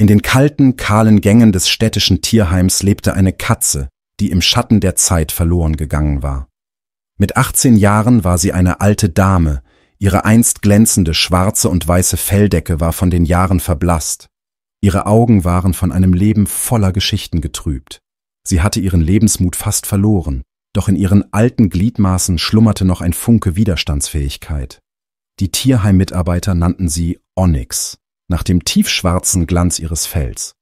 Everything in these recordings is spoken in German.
In den kalten, kahlen Gängen des städtischen Tierheims lebte eine Katze, die im Schatten der Zeit verloren gegangen war. Mit 18 Jahren war sie eine alte Dame, ihre einst glänzende schwarze und weiße Felldecke war von den Jahren verblasst, ihre Augen waren von einem Leben voller Geschichten getrübt. Sie hatte ihren Lebensmut fast verloren, doch in ihren alten Gliedmaßen schlummerte noch ein Funke Widerstandsfähigkeit. Die Tierheimmitarbeiter nannten sie Onyx nach dem tiefschwarzen Glanz ihres Fells.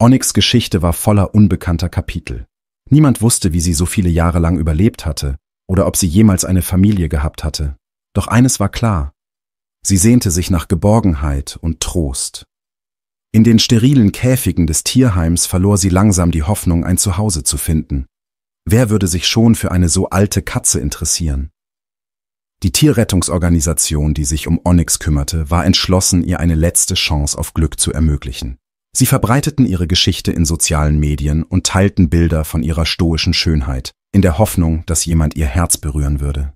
Onyx Geschichte war voller unbekannter Kapitel. Niemand wusste, wie sie so viele Jahre lang überlebt hatte oder ob sie jemals eine Familie gehabt hatte. Doch eines war klar. Sie sehnte sich nach Geborgenheit und Trost. In den sterilen Käfigen des Tierheims verlor sie langsam die Hoffnung, ein Zuhause zu finden. Wer würde sich schon für eine so alte Katze interessieren? Die Tierrettungsorganisation, die sich um Onyx kümmerte, war entschlossen, ihr eine letzte Chance auf Glück zu ermöglichen. Sie verbreiteten ihre Geschichte in sozialen Medien und teilten Bilder von ihrer stoischen Schönheit, in der Hoffnung, dass jemand ihr Herz berühren würde.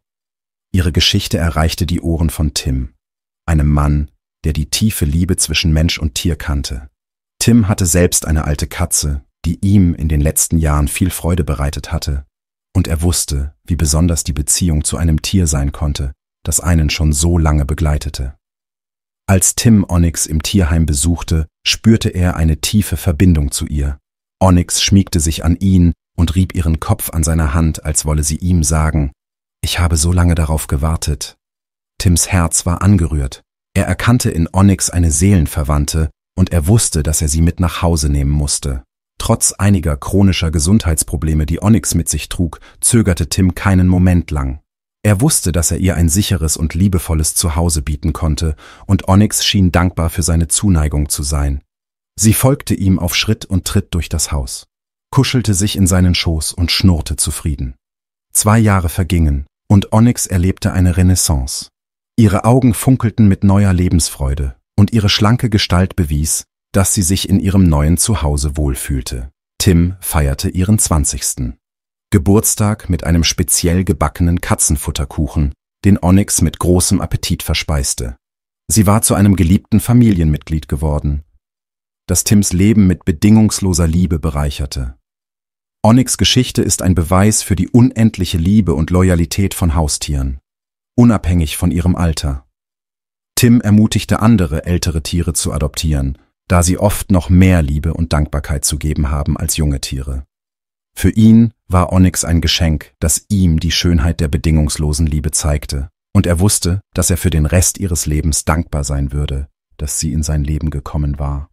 Ihre Geschichte erreichte die Ohren von Tim, einem Mann, der die tiefe Liebe zwischen Mensch und Tier kannte. Tim hatte selbst eine alte Katze, die ihm in den letzten Jahren viel Freude bereitet hatte und er wusste, wie besonders die Beziehung zu einem Tier sein konnte, das einen schon so lange begleitete. Als Tim Onyx im Tierheim besuchte, spürte er eine tiefe Verbindung zu ihr. Onyx schmiegte sich an ihn und rieb ihren Kopf an seiner Hand, als wolle sie ihm sagen, ich habe so lange darauf gewartet. Tims Herz war angerührt. Er erkannte in Onyx eine Seelenverwandte und er wusste, dass er sie mit nach Hause nehmen musste. Trotz einiger chronischer Gesundheitsprobleme, die Onyx mit sich trug, zögerte Tim keinen Moment lang. Er wusste, dass er ihr ein sicheres und liebevolles Zuhause bieten konnte, und Onyx schien dankbar für seine Zuneigung zu sein. Sie folgte ihm auf Schritt und Tritt durch das Haus, kuschelte sich in seinen Schoß und schnurrte zufrieden. Zwei Jahre vergingen, und Onyx erlebte eine Renaissance. Ihre Augen funkelten mit neuer Lebensfreude, und ihre schlanke Gestalt bewies, dass sie sich in ihrem neuen Zuhause wohlfühlte. Tim feierte ihren 20. Geburtstag mit einem speziell gebackenen Katzenfutterkuchen, den Onyx mit großem Appetit verspeiste. Sie war zu einem geliebten Familienmitglied geworden, das Tims Leben mit bedingungsloser Liebe bereicherte. Onyx Geschichte ist ein Beweis für die unendliche Liebe und Loyalität von Haustieren, unabhängig von ihrem Alter. Tim ermutigte andere ältere Tiere zu adoptieren da sie oft noch mehr Liebe und Dankbarkeit zu geben haben als junge Tiere. Für ihn war Onyx ein Geschenk, das ihm die Schönheit der bedingungslosen Liebe zeigte, und er wusste, dass er für den Rest ihres Lebens dankbar sein würde, dass sie in sein Leben gekommen war.